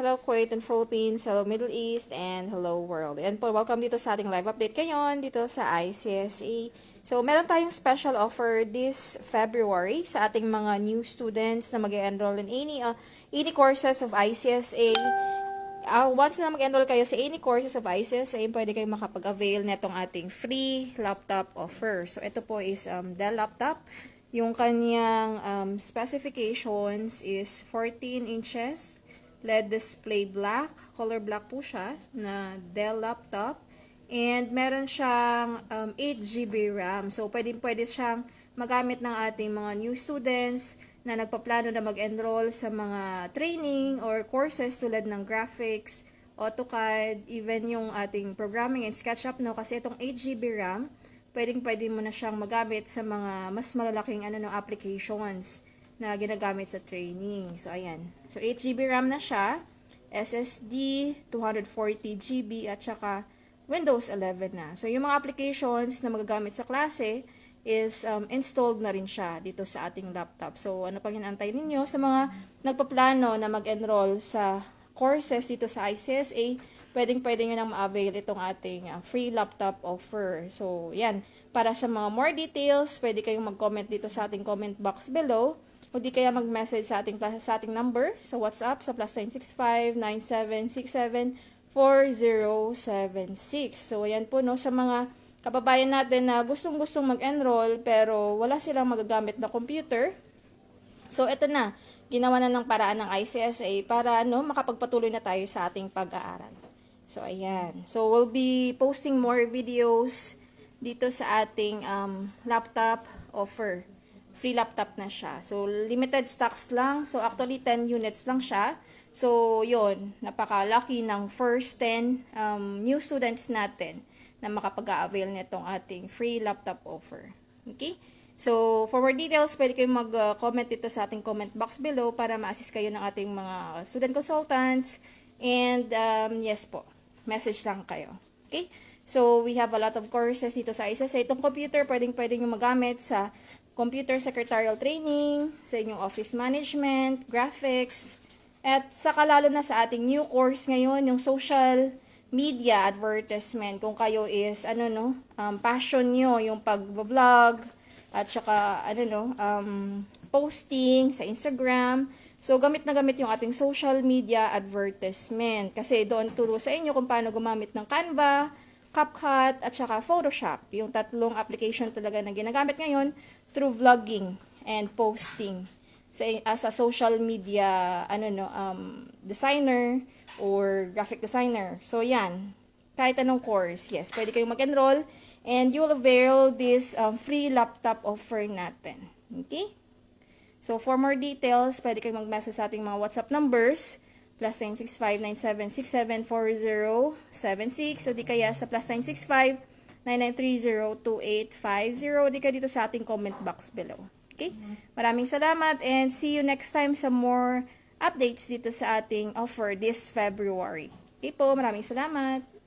Hello Kuwait and Philippines, hello Middle East, and hello world. And po, welcome dito sa ating live update ngayon dito sa ICSE. So, meron tayong special offer this February sa ating mga new students na mag enroll in any, uh, any courses of ICSA. Uh, ah, once na mag-enroll kayo sa any courses of ICSA, pwede kayong makapag-avail netong ating free laptop offer. So, ito po is um, Dell laptop. Yung kanyang um, specifications is 14 inches LED display black. Color black po siya na Dell laptop. And meron siyang um, 8GB RAM. So, pwede, pwede siyang magamit ng ating mga new students na nagpaplano na mag-enroll sa mga training or courses tulad ng graphics, AutoCAD, even yung ating programming and SketchUp, no? Kasi itong 8GB RAM, pwedeng-pwede mo na siyang magamit sa mga mas malalaking ano, no, applications na ginagamit sa training. So, ayan. So, 8GB RAM na siya. SSD, 240GB, at saka Windows 11 na. So, yung mga applications na magagamit sa klase is um, installed na rin siya dito sa ating laptop. So, ano pang hinantay ninyo sa mga nagpaplano na mag-enroll sa courses dito sa ICSA, pwedeng-pwede nyo nang ma-avail itong ating uh, free laptop offer. So, yan. Para sa mga more details, pwede kayong mag-comment dito sa ating comment box below. O di kaya mag-message sa ating, sa ating number sa WhatsApp sa plus 965-9767-4076. So, ayan po, no, sa mga kababayan natin na gustong-gustong mag-enroll pero wala silang magagamit na computer. So, ito na, ginawa na ng paraan ng ICSA para ano, makapagpatuloy na tayo sa ating pag-aaral. So, ayan. So, we'll be posting more videos dito sa ating um, laptop offer free laptop na siya. So, limited stocks lang. So, actually, 10 units lang siya. So, yon napaka-lucky ng first 10 um, new students natin na makapag-avail nitong ating free laptop offer. Okay? So, for more details, pwede kayong mag-comment dito sa ating comment box below para ma-assist kayo ng ating mga student consultants. And, um, yes po, message lang kayo. Okay? So, we have a lot of courses dito sa ISSA. Itong computer, pwedeng-pwedeng yung magamit sa computer secretarial training, sa inyong office management, graphics, at saka lalo na sa ating new course ngayon, yung social media advertisement. Kung kayo is, ano no, um, passion nyo, yung pag-vlog, at saka, ano no, um, posting sa Instagram. So, gamit na gamit yung ating social media advertisement. Kasi doon turo sa inyo kung paano gumamit ng Canva, CapCut at saka Photoshop. Yung tatlong application talaga na ginagamit ngayon through vlogging and posting. Sa, as a social media ano no, um, designer or graphic designer. So, yan. Kahit anong course, yes, pwede kayong mag-enroll and you'll avail this um, free laptop offer natin. Okay? So, for more details, pwede kayong mag-message sa ating mga WhatsApp numbers plus 965-976-74076 o di kaya sa plus 965-9930-2850 di kaya dito sa ating comment box below. Okay? Maraming salamat and see you next time sa more updates dito sa ating offer this February. Okay po, maraming salamat!